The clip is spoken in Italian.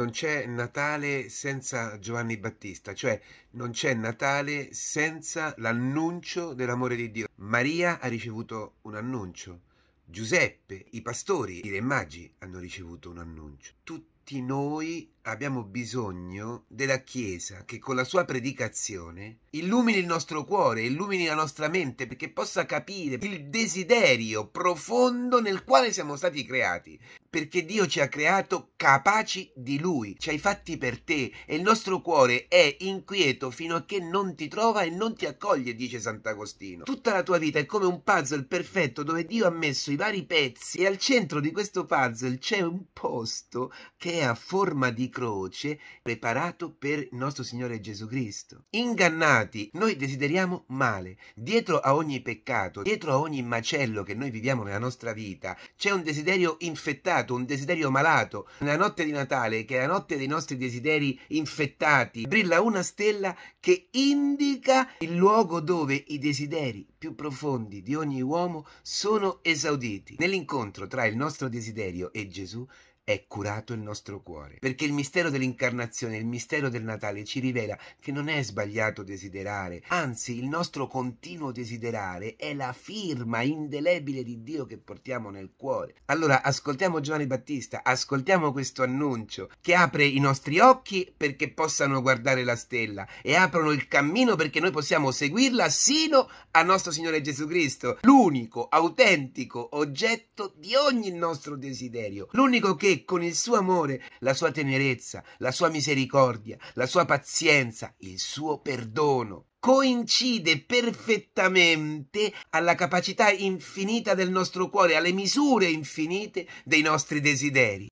Non c'è Natale senza Giovanni Battista, cioè non c'è Natale senza l'annuncio dell'amore di Dio. Maria ha ricevuto un annuncio, Giuseppe, i pastori, i re magi hanno ricevuto un annuncio. Tutti noi abbiamo bisogno della Chiesa che con la sua predicazione illumini il nostro cuore, illumini la nostra mente perché possa capire il desiderio profondo nel quale siamo stati creati. Perché Dio ci ha creato capaci di Lui, ci hai fatti per te e il nostro cuore è inquieto fino a che non ti trova e non ti accoglie, dice Sant'Agostino. Tutta la tua vita è come un puzzle perfetto dove Dio ha messo i vari pezzi e al centro di questo puzzle c'è un posto che è a forma di croce preparato per nostro Signore Gesù Cristo. Ingannati, noi desideriamo male. Dietro a ogni peccato, dietro a ogni macello che noi viviamo nella nostra vita, c'è un desiderio infettato, un desiderio malato. Nella notte di Natale, che è la notte dei nostri desideri infettati, brilla una stella che indica il luogo dove i desideri più profondi di ogni uomo sono esauditi. Nell'incontro tra il nostro desiderio e Gesù è curato il nostro cuore. Perché il mistero dell'incarnazione, il mistero del Natale ci rivela che non è sbagliato desiderare, anzi il nostro continuo desiderare è la firma indelebile di Dio che portiamo nel cuore. Allora ascoltiamo Giovanni Battista, ascoltiamo questo annuncio che apre i nostri occhi perché possano guardare la stella e aprono il cammino perché noi possiamo seguirla sino a nostro Signore Gesù Cristo, l'unico autentico oggetto di ogni nostro desiderio, l'unico che con il suo amore, la sua tenerezza, la sua misericordia, la sua pazienza, il suo perdono coincide perfettamente alla capacità infinita del nostro cuore, alle misure infinite dei nostri desideri.